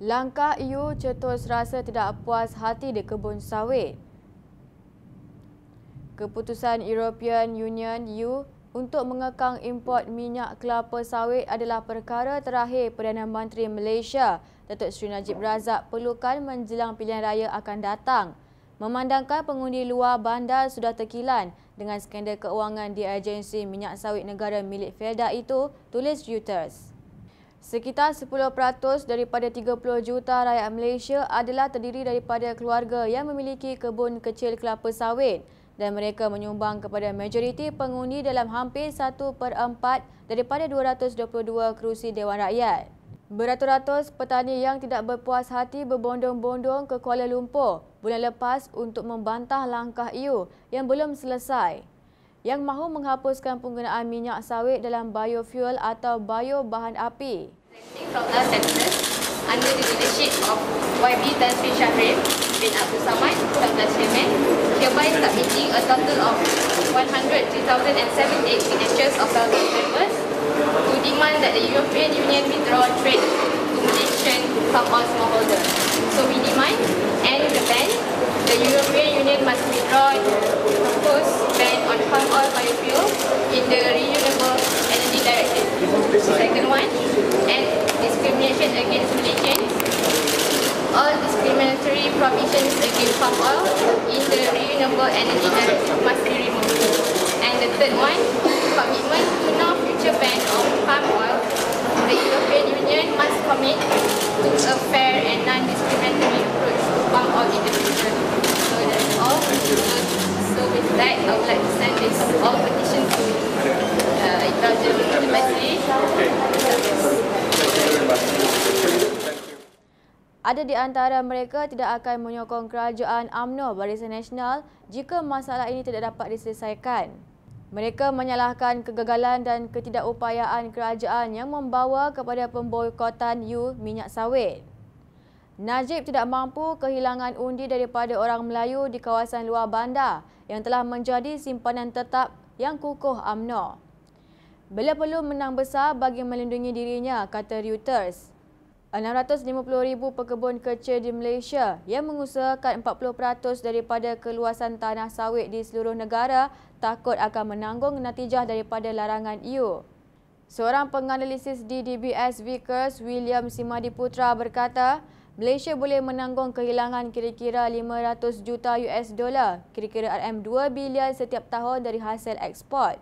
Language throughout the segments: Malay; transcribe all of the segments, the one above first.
Langkah EU cetus rasa tidak puas hati di kebun sawit. Keputusan European Union EU untuk mengekang import minyak kelapa sawit adalah perkara terakhir Perdana Menteri Malaysia Datuk Seri Najib Razak perlukan menjelang pilihan raya akan datang. Memandangkan pengundi luar bandar sudah terkilan dengan skandal keuangan di agensi minyak sawit negara milik Felda itu, tulis Reuters. Sekitar 10% daripada 30 juta rakyat Malaysia adalah terdiri daripada keluarga yang memiliki kebun kecil kelapa sawit dan mereka menyumbang kepada majoriti pengundi dalam hampir 1 per 4 daripada 222 kerusi Dewan Rakyat. Beratus-ratus petani yang tidak berpuas hati berbondong-bondong ke Kuala Lumpur bulan lepas untuk membantah langkah EU yang belum selesai yang mahu menghapuskan penggunaan minyak sawit dalam biofuel atau bio bahan api. Under the leadership of YB Tan Sri Syahrim bin Abdul Samad, Tanda Chairman, hereby submitting a total of 102,078 signatures of Belgian members to demand that the European Union withdraw trade to Malaysian smallholder. So we demand and the the European Union must withdraw fossil fuel in the renewable energy direction. Second one, and discrimination against religion. All discriminatory provisions against palm oil in the renewable energy direction must be removed. And the third one, commitment to no future ban of palm oil Ada di antara mereka tidak akan menyokong kerajaan UMNO Barisan Nasional jika masalah ini tidak dapat diselesaikan. Mereka menyalahkan kegagalan dan ketidakupayaan kerajaan yang membawa kepada pemboikotan U minyak sawit. Najib tidak mampu kehilangan undi daripada orang Melayu di kawasan luar bandar yang telah menjadi simpanan tetap yang kukuh UMNO. Beliau perlu menang besar bagi melindungi dirinya, kata Reuters. 650,000 pekebun kecil di Malaysia yang mengusahakan 40% daripada keluasan tanah sawit di seluruh negara takut akan menanggung natijah daripada larangan EU. Seorang penganalisis di DBS Vickers, William Simadiputra berkata, Malaysia boleh menanggung kehilangan kira-kira 500 juta US dolar, kira-kira RM2 bilion setiap tahun dari hasil ekspor.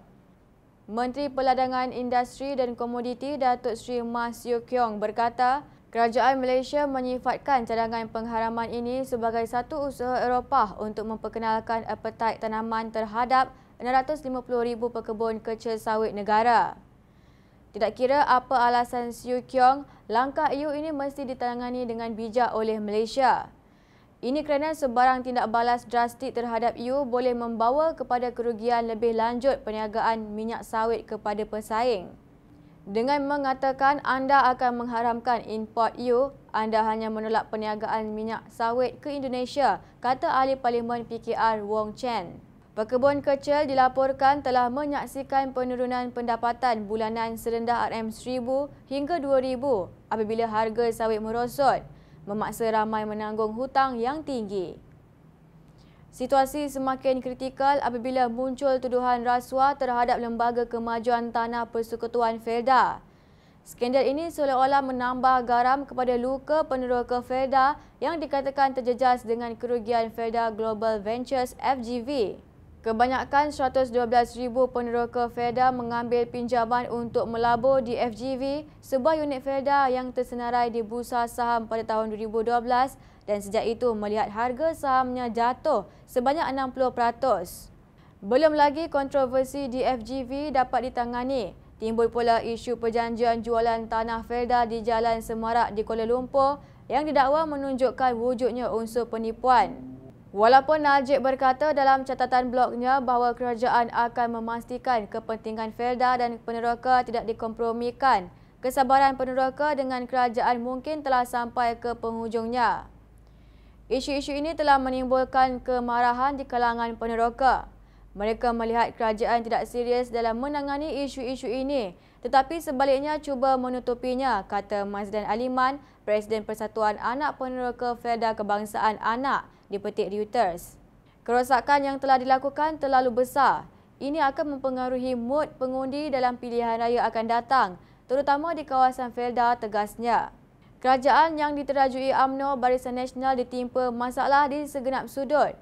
Menteri Peladangan Industri dan Komoditi Datuk Sri Mas Yeo Kiong berkata, Kerajaan Malaysia menyifatkan cadangan pengharaman ini sebagai satu usaha Eropah untuk memperkenalkan apetit tanaman terhadap 650,000 pekebun kecil sawit negara. Tidak kira apa alasan Siu Kiong, langkah EU ini mesti ditangani dengan bijak oleh Malaysia. Ini kerana sebarang tindak balas drastik terhadap EU boleh membawa kepada kerugian lebih lanjut perniagaan minyak sawit kepada pesaing. Dengan mengatakan anda akan mengharamkan import EU, anda hanya menolak perniagaan minyak sawit ke Indonesia, kata ahli parlimen PKR Wong Chen. Pekebun kecil dilaporkan telah menyaksikan penurunan pendapatan bulanan serendah RM1,000 hingga RM2,000 apabila harga sawit merosot, memaksa ramai menanggung hutang yang tinggi. Situasi semakin kritikal apabila muncul tuduhan rasuah terhadap Lembaga Kemajuan Tanah Persekutuan Felda. Skandal ini seolah-olah menambah garam kepada luka peneroka Felda yang dikatakan terjejas dengan kerugian Felda Global Ventures FGV. Kebanyakan 112,000 peneroka FEDA mengambil pinjaman untuk melabur di FGV, sebuah unit FEDA yang tersenarai di bursa saham pada tahun 2012 dan sejak itu melihat harga sahamnya jatuh sebanyak 60%. Belum lagi kontroversi di FGV dapat ditangani. Timbul pula isu perjanjian jualan tanah FEDA di Jalan Semarak di Kuala Lumpur yang didakwa menunjukkan wujudnya unsur penipuan. Walaupun Najib berkata dalam catatan blognya bahawa kerajaan akan memastikan kepentingan Felda dan peneroka tidak dikompromikan, kesabaran peneroka dengan kerajaan mungkin telah sampai ke penghujungnya. Isu-isu ini telah menimbulkan kemarahan di kalangan peneroka. Mereka melihat kerajaan tidak serius dalam menangani isu-isu ini tetapi sebaliknya cuba menutupinya, kata Mazdan Aliman, Presiden Persatuan Anak Peneroka Felda Kebangsaan Anak, dipetik Reuters. Kerosakan yang telah dilakukan terlalu besar. Ini akan mempengaruhi mood pengundi dalam pilihan raya akan datang, terutama di kawasan Felda tegasnya. Kerajaan yang diterajui UMNO Barisan Nasional ditimpa masalah di segenap sudut.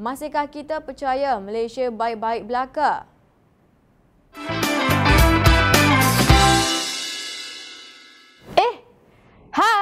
Masihkah kita percaya Malaysia baik-baik belaka? Eh! ha.